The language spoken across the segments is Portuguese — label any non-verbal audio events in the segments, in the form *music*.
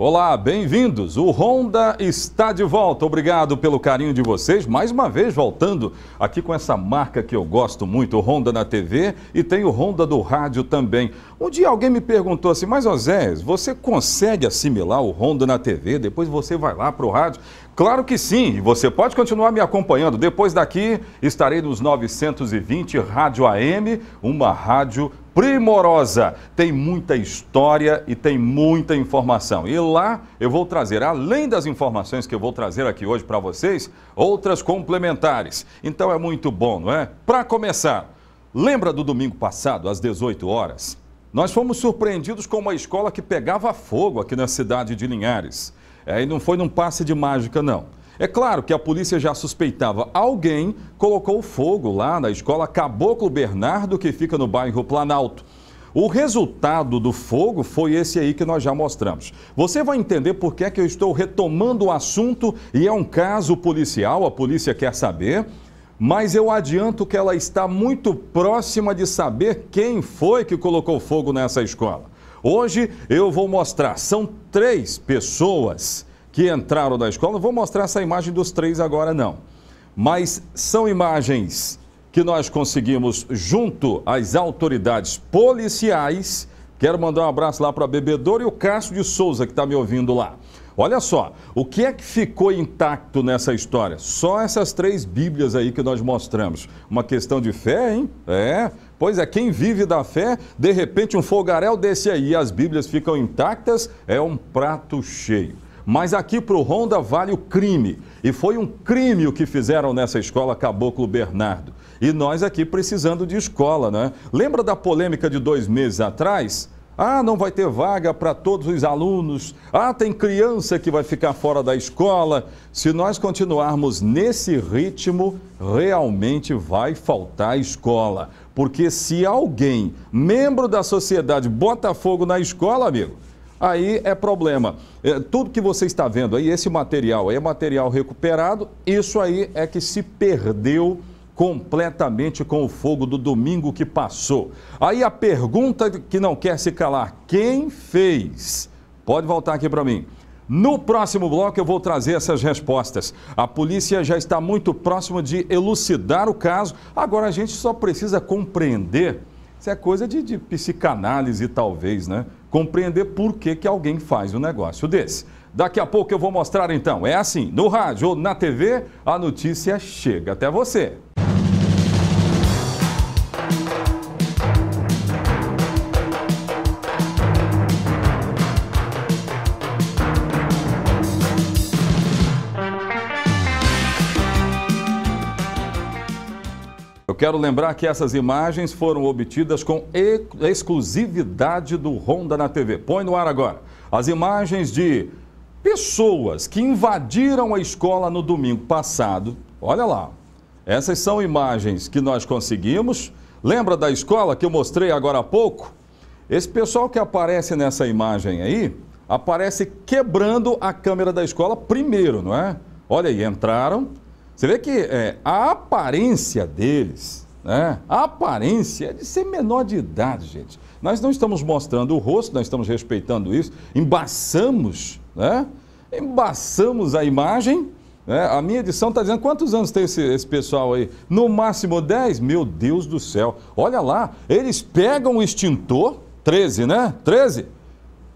Olá, bem-vindos. O Honda está de volta. Obrigado pelo carinho de vocês. Mais uma vez voltando aqui com essa marca que eu gosto muito, o Honda na TV e tem o Honda do rádio também. Um dia alguém me perguntou assim: "Mas Osés, você consegue assimilar o Honda na TV? Depois você vai lá para o rádio?" Claro que sim, você pode continuar me acompanhando. Depois daqui estarei nos 920 Rádio AM, uma rádio primorosa. Tem muita história e tem muita informação. E lá eu vou trazer, além das informações que eu vou trazer aqui hoje para vocês, outras complementares. Então é muito bom, não é? Para começar, lembra do domingo passado, às 18 horas? Nós fomos surpreendidos com uma escola que pegava fogo aqui na cidade de Linhares. É, e não foi num passe de mágica, não. É claro que a polícia já suspeitava. Alguém colocou fogo lá na escola Caboclo Bernardo, que fica no bairro Planalto. O resultado do fogo foi esse aí que nós já mostramos. Você vai entender por que é que eu estou retomando o assunto e é um caso policial, a polícia quer saber, mas eu adianto que ela está muito próxima de saber quem foi que colocou fogo nessa escola. Hoje eu vou mostrar, são três pessoas que entraram na escola. Não vou mostrar essa imagem dos três agora, não. Mas são imagens que nós conseguimos junto às autoridades policiais. Quero mandar um abraço lá para a Bebedouro e o Cássio de Souza, que está me ouvindo lá. Olha só, o que é que ficou intacto nessa história? Só essas três Bíblias aí que nós mostramos. Uma questão de fé, hein? É. Pois é, quem vive da fé, de repente um fogaréu desse aí, as Bíblias ficam intactas, é um prato cheio. Mas aqui para o Honda vale o crime. E foi um crime o que fizeram nessa escola Caboclo Bernardo. E nós aqui precisando de escola, né? Lembra da polêmica de dois meses atrás? Ah, não vai ter vaga para todos os alunos. Ah, tem criança que vai ficar fora da escola. Se nós continuarmos nesse ritmo, realmente vai faltar escola. Porque se alguém, membro da sociedade, bota fogo na escola, amigo, aí é problema. É, tudo que você está vendo aí, esse material aí é material recuperado, isso aí é que se perdeu completamente com o fogo do domingo que passou. Aí a pergunta que não quer se calar: quem fez? Pode voltar aqui para mim. No próximo bloco eu vou trazer essas respostas. A polícia já está muito próxima de elucidar o caso, agora a gente só precisa compreender. Isso é coisa de, de psicanálise, talvez, né? compreender por que, que alguém faz um negócio desse. Daqui a pouco eu vou mostrar então. É assim, no rádio ou na TV, a notícia chega até você. Eu quero lembrar que essas imagens foram obtidas com exclusividade do Honda na TV. Põe no ar agora. As imagens de pessoas que invadiram a escola no domingo passado. Olha lá. Essas são imagens que nós conseguimos. Lembra da escola que eu mostrei agora há pouco? Esse pessoal que aparece nessa imagem aí, aparece quebrando a câmera da escola primeiro, não é? Olha aí, entraram, você vê que é, a aparência deles, né, a aparência é de ser menor de idade, gente. Nós não estamos mostrando o rosto, nós estamos respeitando isso, embaçamos, né, embaçamos a imagem. Né? a minha edição está dizendo quantos anos tem esse, esse pessoal aí? No máximo 10? Meu Deus do céu! Olha lá, eles pegam o extintor, 13, né? 13?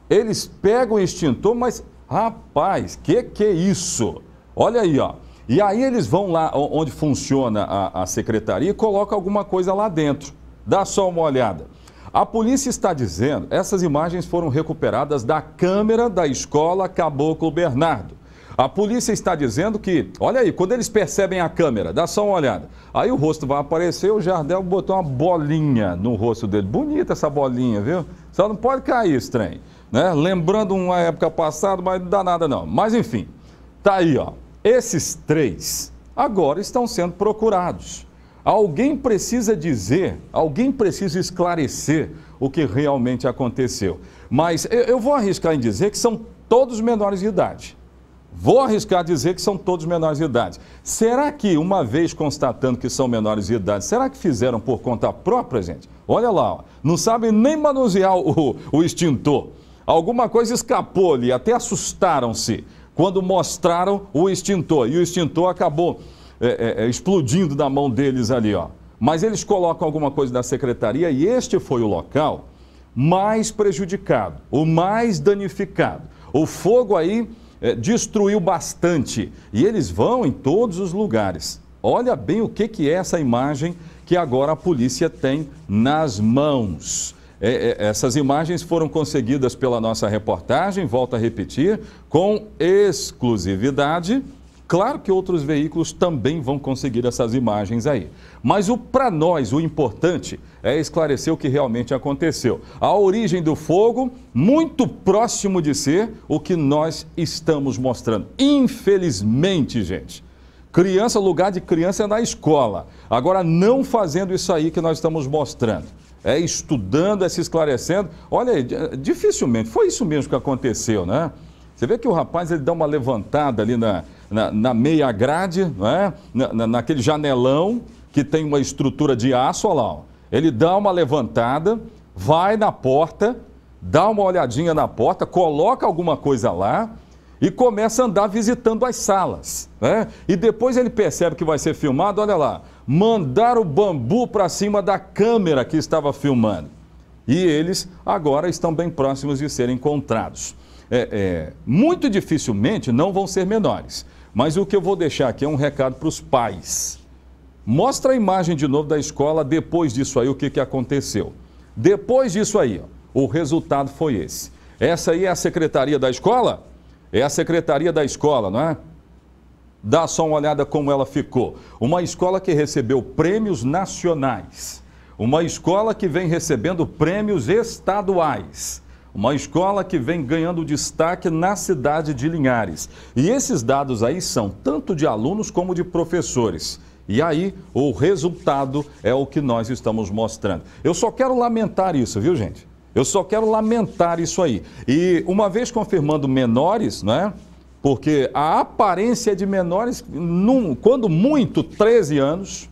Eles pegam o extintor, mas rapaz, que que é isso? Olha aí, ó. E aí eles vão lá onde funciona a, a secretaria e colocam alguma coisa lá dentro. Dá só uma olhada. A polícia está dizendo, essas imagens foram recuperadas da câmera da escola Caboclo Bernardo. A polícia está dizendo que, olha aí, quando eles percebem a câmera, dá só uma olhada. Aí o rosto vai aparecer, o Jardel botou uma bolinha no rosto dele. Bonita essa bolinha, viu? Só não pode cair estranho, né? Lembrando uma época passada, mas não dá nada não. Mas enfim, tá aí, ó. Esses três agora estão sendo procurados. Alguém precisa dizer, alguém precisa esclarecer o que realmente aconteceu. Mas eu vou arriscar em dizer que são todos menores de idade. Vou arriscar dizer que são todos menores de idade. Será que, uma vez constatando que são menores de idade, será que fizeram por conta própria, gente? Olha lá, ó, não sabem nem manusear o, o extintor. Alguma coisa escapou ali, até assustaram-se quando mostraram o extintor. E o extintor acabou é, é, é, explodindo na mão deles ali, ó. Mas eles colocam alguma coisa da secretaria e este foi o local mais prejudicado, o mais danificado. O fogo aí é, destruiu bastante e eles vão em todos os lugares. Olha bem o que, que é essa imagem que agora a polícia tem nas mãos. É, é, essas imagens foram conseguidas pela nossa reportagem, volto a repetir, com exclusividade. Claro que outros veículos também vão conseguir essas imagens aí. Mas o para nós, o importante é esclarecer o que realmente aconteceu. A origem do fogo, muito próximo de ser o que nós estamos mostrando. Infelizmente, gente. Criança, lugar de criança é na escola. Agora, não fazendo isso aí que nós estamos mostrando é, estudando, é se esclarecendo. Olha aí, dificilmente, foi isso mesmo que aconteceu, né? Você vê que o rapaz ele dá uma levantada ali na, na, na meia grade, né? Na, na, naquele janelão que tem uma estrutura de aço, olha lá. Ó. Ele dá uma levantada, vai na porta, dá uma olhadinha na porta, coloca alguma coisa lá, e começa a andar visitando as salas. Né? E depois ele percebe que vai ser filmado, olha lá, mandar o bambu para cima da câmera que estava filmando. E eles agora estão bem próximos de serem encontrados. É, é, muito dificilmente não vão ser menores. Mas o que eu vou deixar aqui é um recado para os pais. Mostra a imagem de novo da escola depois disso aí, o que, que aconteceu. Depois disso aí, ó, o resultado foi esse. Essa aí é a secretaria da escola? É a secretaria da escola, não é? Dá só uma olhada como ela ficou. Uma escola que recebeu prêmios nacionais. Uma escola que vem recebendo prêmios estaduais. Uma escola que vem ganhando destaque na cidade de Linhares. E esses dados aí são tanto de alunos como de professores. E aí, o resultado é o que nós estamos mostrando. Eu só quero lamentar isso, viu, gente? Eu só quero lamentar isso aí. E uma vez confirmando menores, né? Porque a aparência de menores, num, quando muito 13 anos,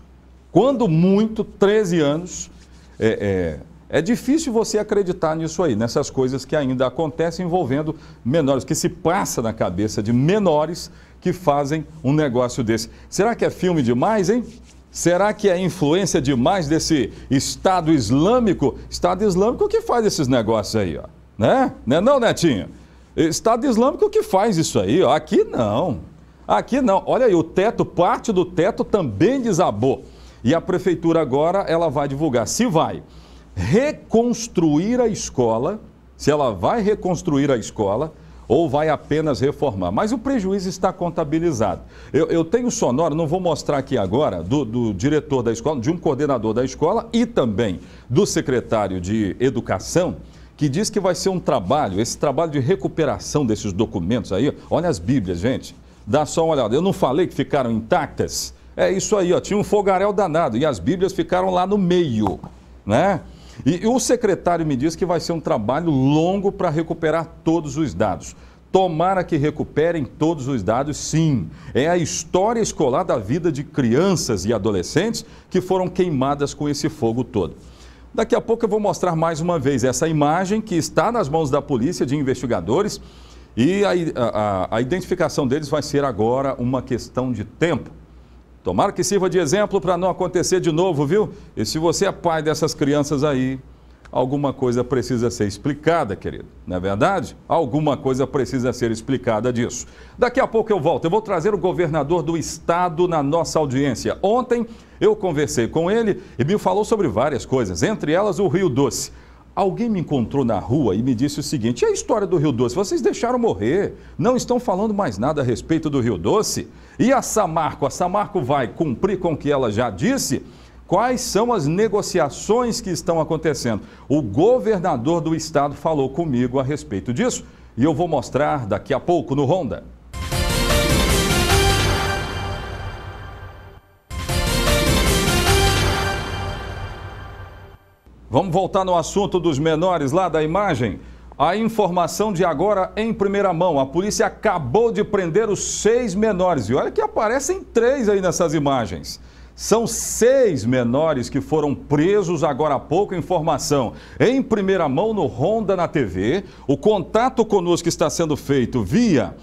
quando muito 13 anos, é, é, é difícil você acreditar nisso aí, nessas coisas que ainda acontecem envolvendo menores, que se passa na cabeça de menores que fazem um negócio desse. Será que é filme demais, hein? Será que é a influência demais desse Estado Islâmico, Estado Islâmico que faz esses negócios aí, ó, né? Né não, Netinho? Estado Islâmico que faz isso aí, ó. Aqui não. Aqui não. Olha aí, o teto, parte do teto também desabou. E a prefeitura agora ela vai divulgar se vai reconstruir a escola, se ela vai reconstruir a escola ou vai apenas reformar. Mas o prejuízo está contabilizado. Eu, eu tenho sonoro, não vou mostrar aqui agora, do, do diretor da escola, de um coordenador da escola e também do secretário de Educação que diz que vai ser um trabalho, esse trabalho de recuperação desses documentos aí. Olha as Bíblias, gente. Dá só uma olhada. Eu não falei que ficaram intactas? É isso aí, ó. Tinha um fogaréu danado e as Bíblias ficaram lá no meio, né? E, e o secretário me diz que vai ser um trabalho longo para recuperar todos os dados. Tomara que recuperem todos os dados, sim. É a história escolar da vida de crianças e adolescentes que foram queimadas com esse fogo todo. Daqui a pouco eu vou mostrar mais uma vez essa imagem que está nas mãos da polícia, de investigadores, e a, a, a identificação deles vai ser agora uma questão de tempo. Tomara que sirva de exemplo para não acontecer de novo, viu? E se você é pai dessas crianças aí, alguma coisa precisa ser explicada, querido. Não é verdade? Alguma coisa precisa ser explicada disso. Daqui a pouco eu volto. Eu vou trazer o governador do estado na nossa audiência. Ontem eu conversei com ele e me falou sobre várias coisas, entre elas o Rio Doce. Alguém me encontrou na rua e me disse o seguinte: e a história do Rio Doce? Vocês deixaram morrer, não estão falando mais nada a respeito do Rio Doce? E a Samarco? A Samarco vai cumprir com o que ela já disse? Quais são as negociações que estão acontecendo? O governador do estado falou comigo a respeito disso e eu vou mostrar daqui a pouco no Ronda. Vamos voltar no assunto dos menores lá da imagem. A informação de agora em primeira mão. A polícia acabou de prender os seis menores. E olha que aparecem três aí nessas imagens. São seis menores que foram presos agora há pouco. Informação em primeira mão no Ronda na TV. O contato conosco está sendo feito via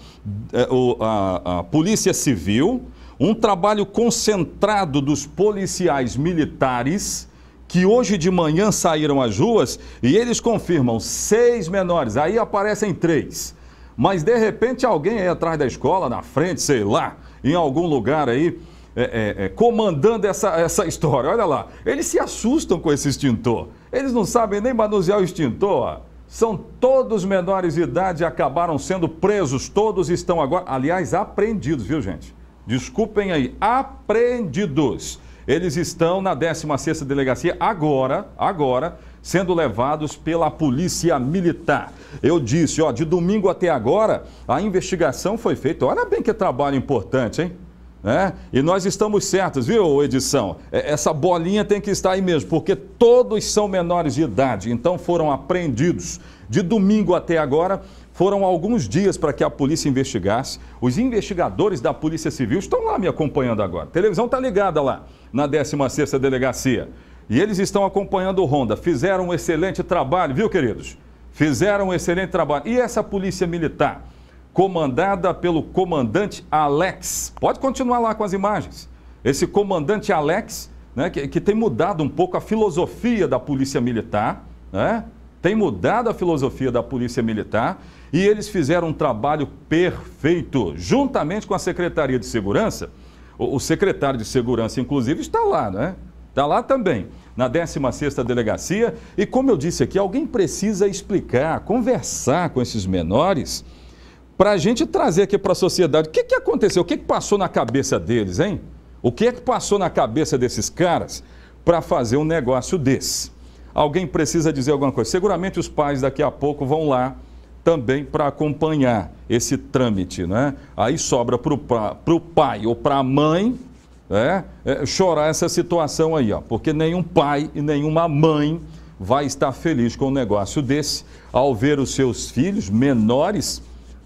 eh, a, a Polícia Civil. Um trabalho concentrado dos policiais militares que hoje de manhã saíram às ruas e eles confirmam seis menores, aí aparecem três. Mas de repente alguém aí atrás da escola, na frente, sei lá, em algum lugar aí, é, é, é, comandando essa, essa *laughs* história. Olha lá, eles se assustam com esse extintor. Eles não sabem nem manusear o extintor. São todos menores de idade e acabaram sendo presos. Todos estão agora, aliás, apreendidos, viu, gente? Desculpem aí, apreendidos. Eles estão na 16ª Delegacia agora, agora, sendo levados pela Polícia Militar. Eu disse, ó, de domingo até agora, a investigação foi feita. Olha bem que trabalho importante, hein? É? E nós estamos certos, viu, edição? É, essa bolinha tem que estar aí mesmo, porque todos são menores de idade, então foram apreendidos. De domingo até agora, foram alguns dias para que a polícia investigasse. Os investigadores da Polícia Civil estão lá me acompanhando agora. A televisão está ligada lá na 16ª Delegacia. E eles estão acompanhando o Honda. Fizeram um excelente trabalho, viu, queridos? Fizeram um excelente trabalho. E essa Polícia Militar, comandada pelo comandante Alex. Pode continuar lá com as imagens. Esse comandante Alex, né, que, que tem mudado um pouco a filosofia da Polícia Militar, né? tem mudado a filosofia da Polícia Militar e eles fizeram um trabalho perfeito, juntamente com a Secretaria de Segurança, o, o secretário de Segurança, inclusive, está lá, né? Está lá também, na 16ª Delegacia. E como eu disse aqui, alguém precisa explicar, conversar com esses menores para a gente trazer aqui para a sociedade o que, que aconteceu, o que, que passou na cabeça deles, hein? O que é que passou na cabeça desses caras para fazer um negócio desse? Alguém precisa dizer alguma coisa. Seguramente os pais daqui a pouco vão lá também para acompanhar esse trâmite. Né? Aí sobra para o pai ou para a mãe né? é, chorar essa situação aí, ó, porque nenhum pai e nenhuma mãe vai estar feliz com um negócio desse ao ver os seus filhos menores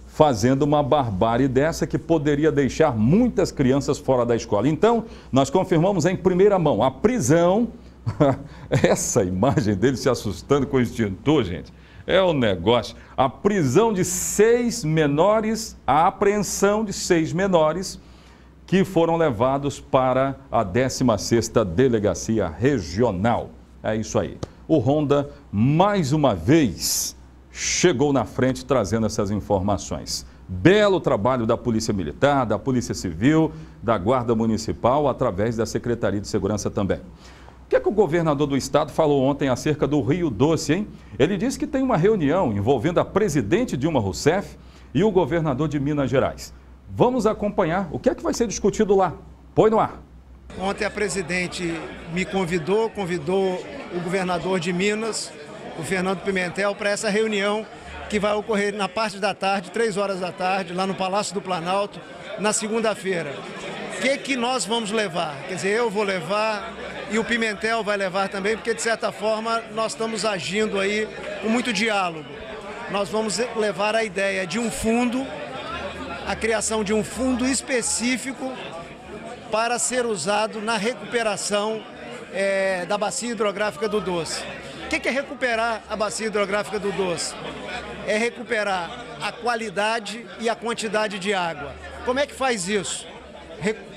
fazendo uma barbárie dessa que poderia deixar muitas crianças fora da escola. Então, nós confirmamos em primeira mão a prisão. *laughs* Essa imagem dele se assustando com o extintor, gente. É o negócio. A prisão de seis menores, a apreensão de seis menores que foram levados para a 16ª Delegacia Regional. É isso aí. O Honda, mais uma vez, chegou na frente trazendo essas informações. Belo trabalho da Polícia Militar, da Polícia Civil, da Guarda Municipal, através da Secretaria de Segurança também que é que o governador do estado falou ontem acerca do Rio Doce, hein? Ele disse que tem uma reunião envolvendo a presidente Dilma Rousseff e o governador de Minas Gerais. Vamos acompanhar o que é que vai ser discutido lá. Põe no ar. Ontem a presidente me convidou, convidou o governador de Minas, o Fernando Pimentel, para essa reunião que vai ocorrer na parte da tarde, três horas da tarde, lá no Palácio do Planalto, na segunda-feira. O que, que nós vamos levar? Quer dizer, eu vou levar, e o Pimentel vai levar também, porque de certa forma nós estamos agindo aí com muito diálogo. Nós vamos levar a ideia de um fundo, a criação de um fundo específico para ser usado na recuperação é, da bacia hidrográfica do Doce. O que é recuperar a bacia hidrográfica do Doce? É recuperar a qualidade e a quantidade de água. Como é que faz isso?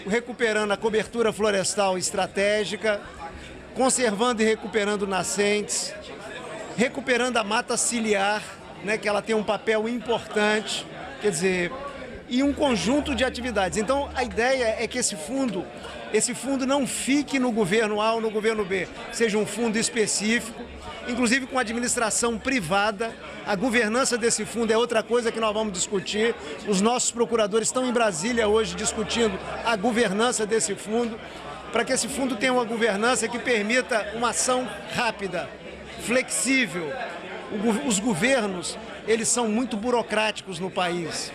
recuperando a cobertura florestal estratégica, conservando e recuperando nascentes, recuperando a mata ciliar, né, que ela tem um papel importante. Quer dizer, e um conjunto de atividades. Então, a ideia é que esse fundo, esse fundo não fique no governo A ou no governo B, seja um fundo específico, inclusive com administração privada. A governança desse fundo é outra coisa que nós vamos discutir. Os nossos procuradores estão em Brasília hoje discutindo a governança desse fundo, para que esse fundo tenha uma governança que permita uma ação rápida, flexível. Os governos, eles são muito burocráticos no país.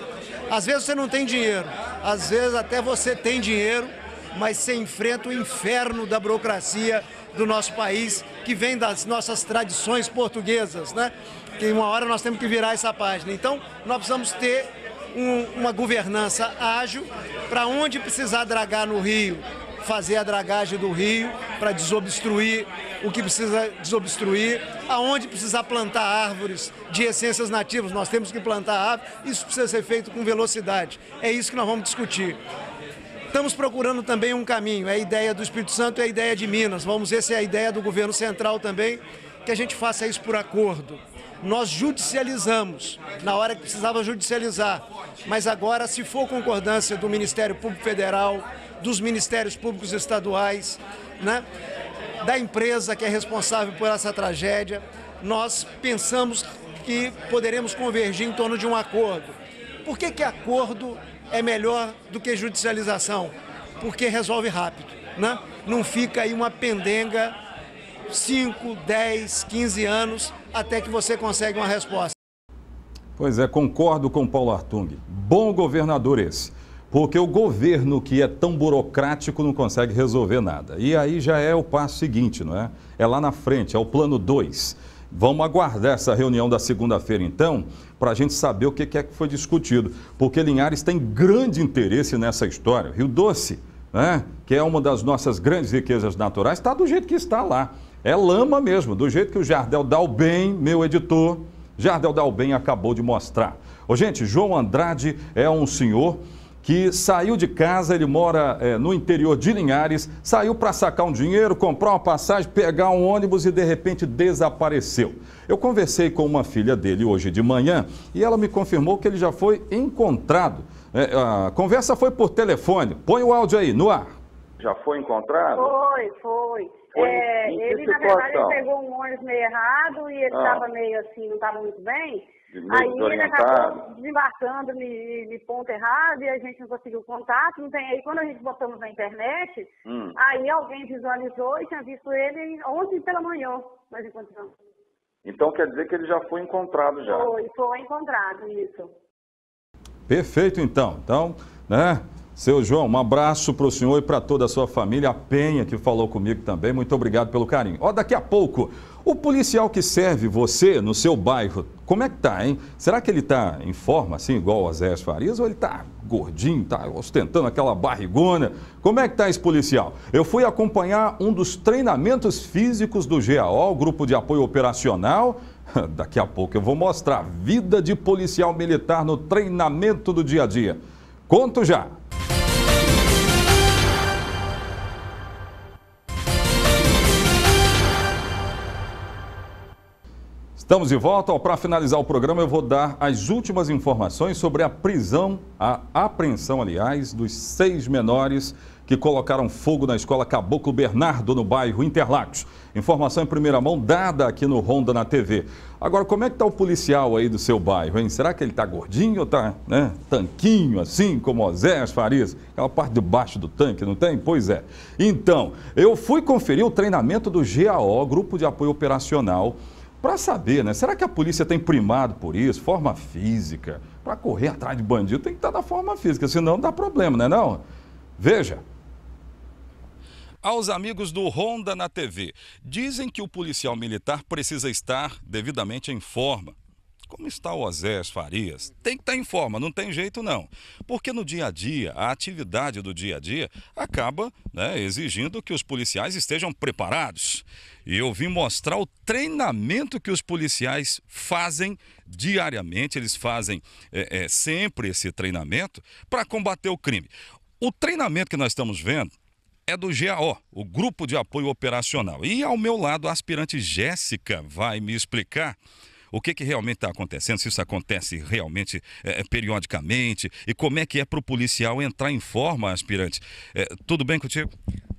Às vezes você não tem dinheiro, às vezes até você tem dinheiro, mas você enfrenta o inferno da burocracia do nosso país, que vem das nossas tradições portuguesas, né? Que uma hora nós temos que virar essa página. Então, nós precisamos ter um, uma governança ágil para onde precisar dragar no rio, fazer a dragagem do rio para desobstruir o que precisa desobstruir, aonde precisar plantar árvores de essências nativas, nós temos que plantar árvores, isso precisa ser feito com velocidade. É isso que nós vamos discutir. Estamos procurando também um caminho, é a ideia do Espírito Santo, é a ideia de Minas, vamos ver se é a ideia do governo central também, que a gente faça isso por acordo. Nós judicializamos, na hora que precisava judicializar, mas agora, se for concordância do Ministério Público Federal, dos Ministérios Públicos Estaduais, né? da empresa que é responsável por essa tragédia. Nós pensamos que poderemos convergir em torno de um acordo. Por que, que acordo é melhor do que judicialização? Porque resolve rápido, né? não fica aí uma pendenga 5, 10, 15 anos até que você consegue uma resposta. Pois é, concordo com Paulo Artung. Bom governador esse porque o governo que é tão burocrático não consegue resolver nada. E aí já é o passo seguinte, não é? É lá na frente, é o plano 2. Vamos aguardar essa reunião da segunda-feira, então, para a gente saber o que é que foi discutido, porque Linhares tem grande interesse nessa história. Rio Doce, né? que é uma das nossas grandes riquezas naturais, está do jeito que está lá. É lama mesmo, do jeito que o Jardel Dalben, meu editor, Jardel Dalben acabou de mostrar. Ô, gente, João Andrade é um senhor que saiu de casa, ele mora é, no interior de Linhares, saiu para sacar um dinheiro, comprar uma passagem, pegar um ônibus e de repente desapareceu. Eu conversei com uma filha dele hoje de manhã e ela me confirmou que ele já foi encontrado. É, a conversa foi por telefone. Põe o áudio aí no ar. Já foi encontrado? Foi, foi. foi é, ele, na verdade, pegou um ônibus meio errado e ele estava ah. meio assim, não estava muito bem. Aí ele acabou desembarcando de, ponto errado e a gente não conseguiu contato. Não tem... Aí quando a gente botamos na internet, hum. aí alguém visualizou e tinha visto ele ontem pela manhã, mas encontramos. Então quer dizer que ele já foi encontrado já? Foi, foi encontrado, isso. Perfeito então. Então, né? Seu João, um abraço para o senhor e para toda a sua família. A Penha, que falou comigo também, muito obrigado pelo carinho. Ó, daqui a pouco, o policial que serve você no seu bairro, como é que tá, hein? Será que ele tá em forma, assim, igual o Azés Farias, ou ele tá gordinho, tá ostentando aquela barrigona? Como é que tá esse policial? Eu fui acompanhar um dos treinamentos físicos do GAO, Grupo de Apoio Operacional, *laughs* Daqui a pouco eu vou mostrar a vida de policial militar no treinamento do dia a dia. Conto já! Estamos de volta. Para finalizar o programa, eu vou dar as últimas informações sobre a prisão, a apreensão, aliás, dos seis menores que colocaram fogo na escola Caboclo Bernardo, no bairro Interlagos. Informação em primeira mão dada aqui no Ronda na TV. Agora, como é que está o policial aí do seu bairro, hein? Será que ele está gordinho ou está né, tanquinho, assim, como Osés Farias? Aquela parte de baixo do tanque, não tem? Pois é. Então, eu fui conferir o treinamento do GAO, Grupo de Apoio Operacional, para saber, né? Será que a polícia tem primado por isso? Forma física? Para correr atrás de bandido tem que estar na forma física, senão dá problema, né não, Veja. Aos amigos do Honda na TV, dizem que o policial militar precisa estar devidamente em forma. Como está o Osés Farias? Tem que estar em forma, não tem jeito não. Porque no dia a dia, a atividade do dia a dia acaba né, exigindo que os policiais estejam preparados. E eu vim mostrar o treinamento que os policiais fazem diariamente, eles fazem é, é, sempre esse treinamento para combater o crime. O treinamento que nós estamos vendo é do GAO, o Grupo de Apoio Operacional. E ao meu lado, a aspirante Jéssica vai me explicar o que, que realmente está acontecendo, se isso acontece realmente é, é, periodicamente e como é que é para o policial entrar em forma, aspirante. É, tudo bem contigo?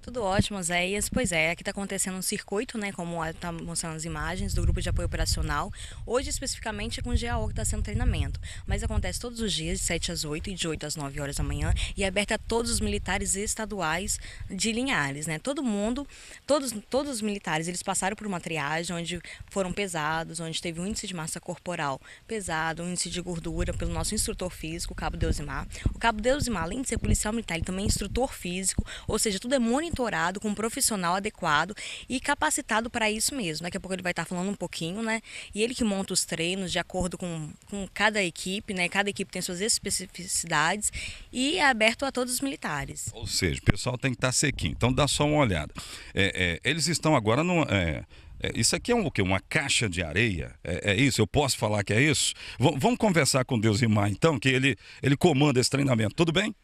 Tudo ótimo, Zéias. Pois é, aqui está acontecendo um circuito, né? Como está mostrando as imagens, do grupo de apoio operacional. Hoje, especificamente, é com o GAO que está sendo treinamento. Mas acontece todos os dias, de 7 às 8 e de 8 às 9 horas da manhã, e é aberto a todos os militares estaduais de Linhares, né? Todo mundo, todos, todos os militares, eles passaram por uma triagem onde foram pesados, onde teve um índice de massa corporal pesado, um índice de gordura pelo nosso instrutor físico, o Cabo Deusimar. O Cabo Deusimar, além de ser policial militar, ele também é instrutor físico, ou seja, tudo é monitorado mentorado com um profissional adequado e capacitado para isso mesmo. Daqui a pouco ele vai estar tá falando um pouquinho, né? E ele que monta os treinos de acordo com, com cada equipe, né? Cada equipe tem suas especificidades e é aberto a todos os militares. Ou seja, o pessoal tem que estar tá sequinho. Então dá só uma olhada. É, é, eles estão agora no. É, é, isso aqui é um, o quê? Uma caixa de areia? É, é isso? Eu posso falar que é isso? V vamos conversar com Deus e Mar, então, que ele, ele comanda esse treinamento. Tudo bem?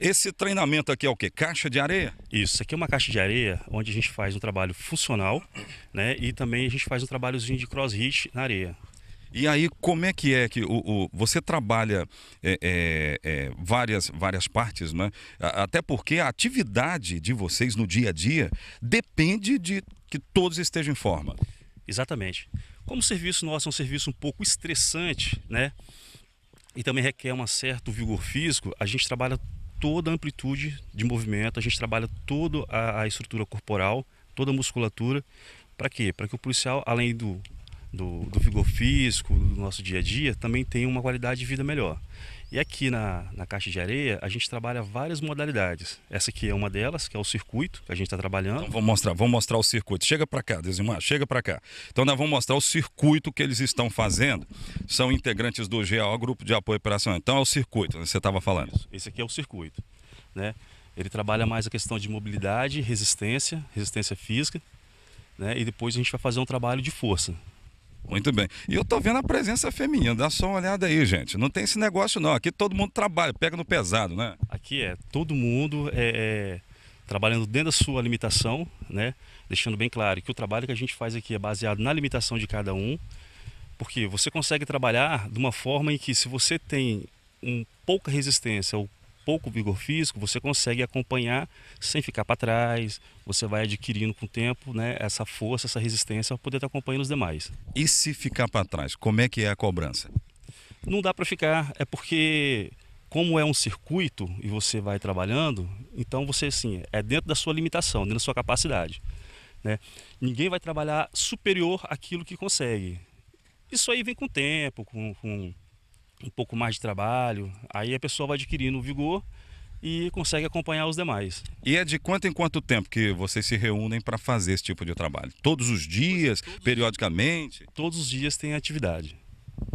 Esse treinamento aqui é o que? Caixa de areia? Isso, aqui é uma caixa de areia onde a gente faz um trabalho funcional, né? E também a gente faz um trabalhozinho de cross-hit na areia. E aí, como é que é que o, o você trabalha é, é, é, várias, várias partes, né? Até porque a atividade de vocês no dia a dia depende de que todos estejam em forma. Exatamente. Como o serviço nosso é um serviço um pouco estressante, né? E também requer um certo vigor físico, a gente trabalha toda a amplitude de movimento, a gente trabalha toda a, a estrutura corporal, toda a musculatura. Para quê? Para que o policial, além do, do, do vigor físico, do nosso dia a dia, também tenha uma qualidade de vida melhor. E aqui na, na caixa de areia, a gente trabalha várias modalidades. Essa aqui é uma delas, que é o circuito que a gente está trabalhando. Então, vamos mostrar, vamos mostrar o circuito. Chega para cá, Desimar, chega para cá. Então nós vamos mostrar o circuito que eles estão fazendo. São integrantes do GAO, Grupo de Apoio Operacional. Então é o circuito, né? você estava falando. Isso. Esse aqui é o circuito, né? Ele trabalha mais a questão de mobilidade, resistência, resistência física, né? E depois a gente vai fazer um trabalho de força. Muito bem. E eu estou vendo a presença feminina. Dá só uma olhada aí, gente. Não tem esse negócio, não. Aqui todo mundo trabalha, pega no pesado, né? Aqui é todo mundo é, é, trabalhando dentro da sua limitação, né? Deixando bem claro que o trabalho que a gente faz aqui é baseado na limitação de cada um. Porque você consegue trabalhar de uma forma em que, se você tem um pouca resistência ou pouco vigor físico, você consegue acompanhar sem ficar para trás, você vai adquirindo com o tempo né, essa força, essa resistência para poder estar acompanhando os demais. E se ficar para trás, como é que é a cobrança? Não dá para ficar, é porque como é um circuito e você vai trabalhando, então você assim, é dentro da sua limitação, dentro da sua capacidade. Né? Ninguém vai trabalhar superior àquilo que consegue. Isso aí vem com o tempo, com, com um pouco mais de trabalho, aí a pessoa vai adquirindo vigor e consegue acompanhar os demais. E é de quanto em quanto tempo que vocês se reúnem para fazer esse tipo de trabalho? Todos os dias, todos, periodicamente? Todos os dias tem atividade.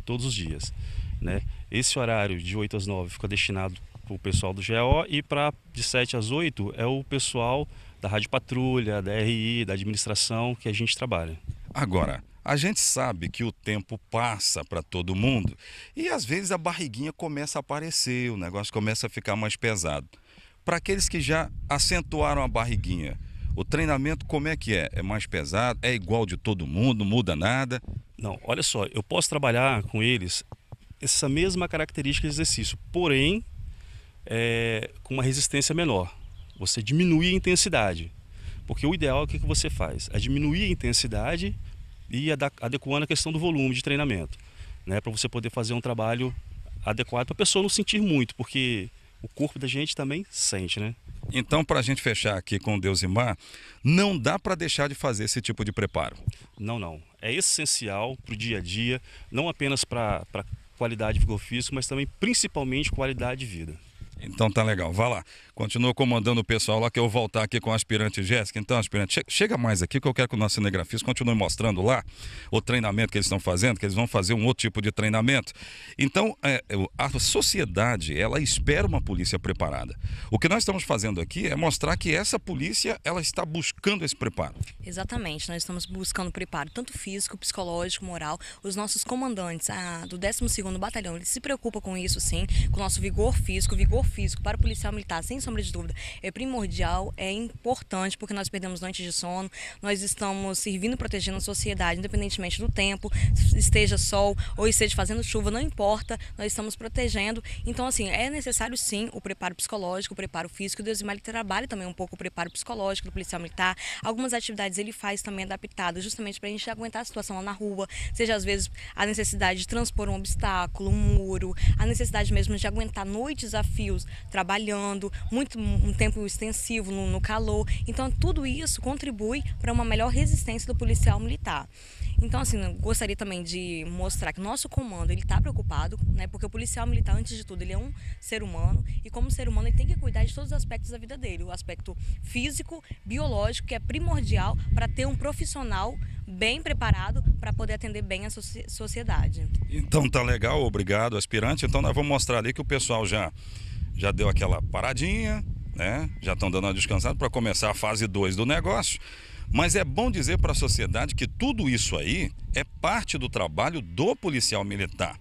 Todos os dias. Né? Esse horário de 8 às 9 fica destinado para o pessoal do GO e para de 7 às 8 é o pessoal da Rádio Patrulha, da RI, da administração que a gente trabalha. Agora, a gente sabe que o tempo passa para todo mundo e às vezes a barriguinha começa a aparecer, o negócio começa a ficar mais pesado. Para aqueles que já acentuaram a barriguinha, o treinamento como é que é? É mais pesado? É igual de todo mundo? Não muda nada? Não, olha só, eu posso trabalhar com eles essa mesma característica de exercício, porém é, com uma resistência menor. Você diminui a intensidade. Porque o ideal é o que você faz? É diminuir a intensidade e adequando a questão do volume de treinamento, né, para você poder fazer um trabalho adequado para a pessoa não sentir muito, porque o corpo da gente também sente, né? Então, para a gente fechar aqui com Deus e Mar, não dá para deixar de fazer esse tipo de preparo. Não, não. É essencial para o dia a dia, não apenas para qualidade de vigor físico, mas também principalmente qualidade de vida. Então tá legal, vá lá. Continua comandando o pessoal lá que eu vou voltar aqui com o aspirante Jéssica. Então, aspirante, che chega mais aqui que eu quero que o nosso cinegrafista continue mostrando lá o treinamento que eles estão fazendo, que eles vão fazer um outro tipo de treinamento. Então, é, a sociedade, ela espera uma polícia preparada. O que nós estamos fazendo aqui é mostrar que essa polícia, ela está buscando esse preparo. Exatamente, nós estamos buscando preparo, tanto físico, psicológico, moral. Os nossos comandantes a, ah, do 12º Batalhão, eles se preocupam com isso sim, com o nosso vigor físico, vigor físico para o policial militar, sem sombra de dúvida, é primordial, é importante, porque nós perdemos noites de sono, nós estamos servindo, protegendo a sociedade, independentemente do tempo, esteja sol ou esteja fazendo chuva, não importa, nós estamos protegendo. Então, assim, é necessário sim o preparo psicológico, o preparo físico. O Deus e Mali trabalha também um pouco o preparo psicológico do policial militar. Algumas atividades ele faz também adaptadas, justamente para a gente aguentar a situação lá na rua, seja às vezes a necessidade de transpor um obstáculo, um muro, a necessidade mesmo de aguentar noites a fios anos trabalhando, muito um tempo extensivo no, no calor. Então, tudo isso contribui para uma melhor resistência do policial militar. Então, assim, gostaria também de mostrar que nosso comando, ele está preocupado, né? Porque o policial militar, antes de tudo, ele é um ser humano e como ser humano ele tem que cuidar de todos os aspectos da vida dele. O aspecto físico, biológico, que é primordial para ter um profissional bem preparado para poder atender bem a so sociedade. Então tá legal, obrigado, aspirante. Então nós vamos mostrar ali que o pessoal já já deu aquela paradinha, né? Já estão dando uma descansada para começar a fase 2 do negócio. Mas é bom dizer para a sociedade que tudo isso aí é parte do trabalho do policial militar.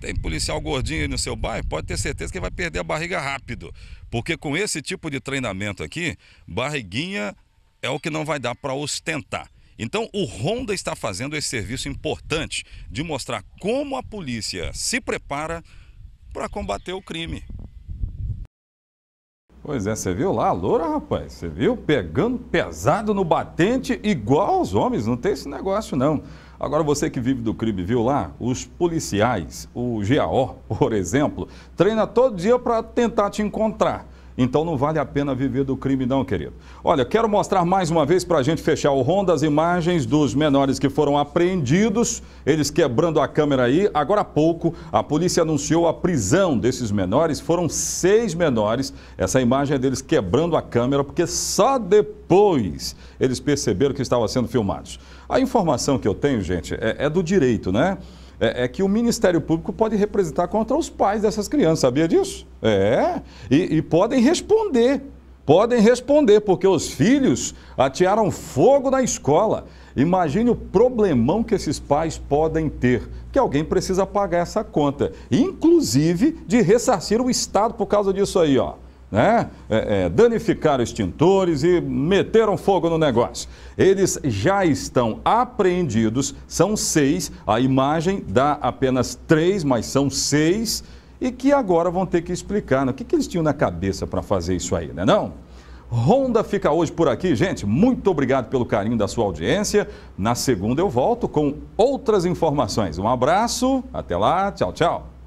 Tem policial gordinho aí no seu bairro, pode ter certeza que vai perder a barriga rápido. Porque com esse tipo de treinamento aqui, barriguinha é o que não vai dar para ostentar. Então, o Honda está fazendo esse serviço importante de mostrar como a polícia se prepara para combater o crime. Pois é, você viu lá a loura, rapaz? Você viu? Pegando pesado no batente, igual aos homens, não tem esse negócio não. Agora, você que vive do crime, viu lá? Os policiais, o GAO, por exemplo, treina todo dia para tentar te encontrar. Então não vale a pena viver do crime não, querido. Olha, quero mostrar mais uma vez para a gente fechar o rondo as imagens dos menores que foram apreendidos, eles quebrando a câmera aí. Agora há pouco, a polícia anunciou a prisão desses menores, foram seis menores. Essa imagem é deles quebrando a câmera, porque só depois eles perceberam que estavam sendo filmados. A informação que eu tenho, gente, é, é do direito, né? é, é, que o Ministério Público pode representar contra os pais dessas crianças, sabia disso? É, e, e podem responder. Podem responder, porque os filhos atearam fogo na escola. Imagine o problemão que esses pais podem ter, que alguém precisa pagar essa conta, inclusive de ressarcir o Estado por causa disso aí, ó né? É, é, danificaram extintores e meteram fogo no negócio. Eles já estão apreendidos, são seis, a imagem dá apenas três, mas são seis, e que agora vão ter que explicar né? o que, que eles tinham na cabeça para fazer isso aí, né não? Ronda fica hoje por aqui, gente. Muito obrigado pelo carinho da sua audiência. Na segunda eu volto com outras informações. Um abraço, até lá, tchau, tchau.